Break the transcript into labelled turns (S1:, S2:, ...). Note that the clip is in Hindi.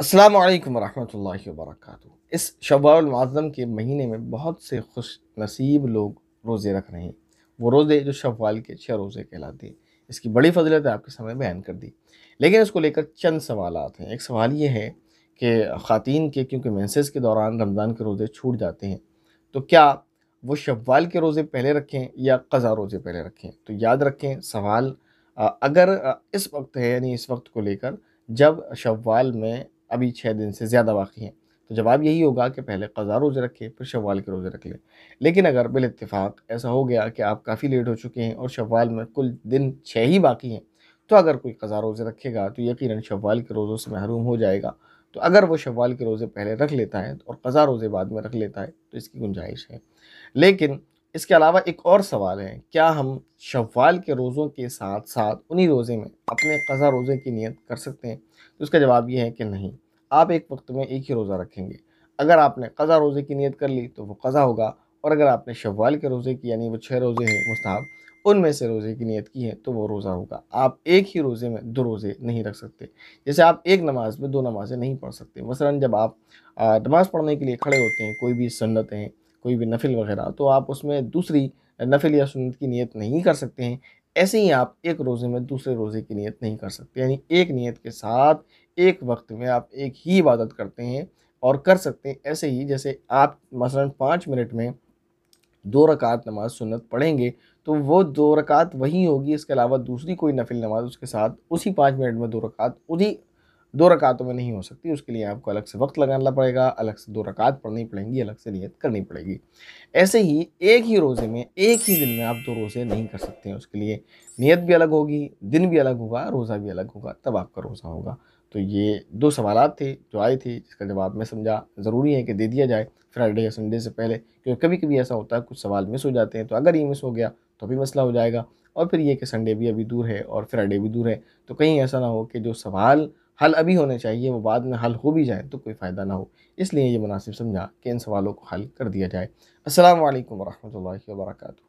S1: अस्सलाम वालेकुम रहमतुल्लाहि व बरकातहू इस शवालम के महीने में बहुत से खुश नसीब लोग रोज़े रख रहे हैं वो रोज़े जो शवाल के छः रोज़े कहलाते हैं इसकी बड़ी फजलत आपके सामने बयान कर दी लेकिन इसको लेकर चंद सवाल हैं एक सवाल ये है कि ख़वान के क्योंकि मैसेज के दौरान रमज़ान के रोज़े छूट जाते हैं तो क्या वो शवाल के रोज़े पहले रखें या कज़ा रोज़े पहले रखें तो याद रखें सवाल अगर इस वक्त है यानी इस वक्त को लेकर जब शवाल में अभी छः दिन से ज़्यादा बाकी हैं तो जवाब यही होगा कि पहले कज़ा रोज़े रखें फिर शवाल के रोज़े रख लें लेकिन अगर बिलातफाक़ ऐसा हो गया कि आप काफ़ी लेट हो चुके हैं और शवाल में कुल दिन छः ही बाकी हैं तो अगर कोई कज़ा रोज़े रखेगा तो यकीन शवाल के रोज़ों से महरूम हो जाएगा तो अगर वो शवाल के रोज़े पहले रख लेता है और कज़ा रोज़े बाद में रख लेता है तो इसकी गुंजाइश है लेकिन इसके अलावा एक और सवाल है क्या हम शवाल के रोज़ों के साथ साथ उन्हीं रोज़े में अपने कज़ा रोज़े की नीयत कर सकते हैं तो उसका जवाब ये है कि नहीं आप एक वक्त में एक ही रोज़ा रखेंगे अगर आपने कज़ा रोज़े की नीयत कर ली तो वो कज़ा होगा और अगर आपने शवाल के रोज़े की यानी वो छः रोज़े हैं मुस्ताब उनमें से रोज़े की नीयत की है तो वो रोज़ा होगा आप एक ही रोज़े में दो रोज़े नहीं रख सकते जैसे आप एक नमाज़ में दो नमाज़ें नहीं पढ़ सकते मसला जब आप नमाज़ पढ़ने के लिए खड़े होते हैं कोई भी सन्नत हैं कोई भी नफिल वगैरह तो आप उसमें दूसरी नफिल या सुन्नत की नीयत नहीं कर सकते हैं ऐसे ही आप एक रोज़े में दूसरे रोज़े की नीयत नहीं कर सकते यानी एक नीयत के साथ एक वक्त में आप एक ही इबादत करते हैं और कर सकते हैं ऐसे ही जैसे आप मसलन पाँच मिनट में दो रकात नमाज सुन्नत पढ़ेंगे तो वो दो रकात वही होगी इसके अलावा दूसरी कोई नफिल नमाज उसके साथ उसी पाँच मिनट में दो रकात उसी दो रकातों में नहीं हो सकती उसके लिए आपको अलग से वक्त लगाना पड़ेगा अलग से दो रकात पढ़नी पड़ेंगी अलग से नियत करनी पड़ेगी ऐसे ही एक ही रोज़े में एक ही दिन में आप दो रोज़े नहीं कर सकते हैं उसके लिए नियत भी अलग होगी दिन भी अलग होगा रोज़ा भी अलग होगा तब आपका रोज़ा होगा तो ये दो सवाल थे जो आए थे जिसका जवाब मैं समझा ज़रूरी है कि दे दिया जाए फ्राइडे या संडे से पहले क्योंकि कभी कभी ऐसा होता है कुछ सवाल मिस हो जाते हैं तो अगर ये मिस हो गया तो भी मसला हो जाएगा और फिर ये कि संडे भी अभी दूर है और फ्राइडे भी दूर है तो कहीं ऐसा ना हो कि जो सवाल हल अभी होने चाहिए वो बाद में हल हो भी जाए तो कोई फ़ायदा ना हो इसलिए ये मुनासिब समझा कि इन सवालों को हल कर दिया जाए असल वरहमल वर्का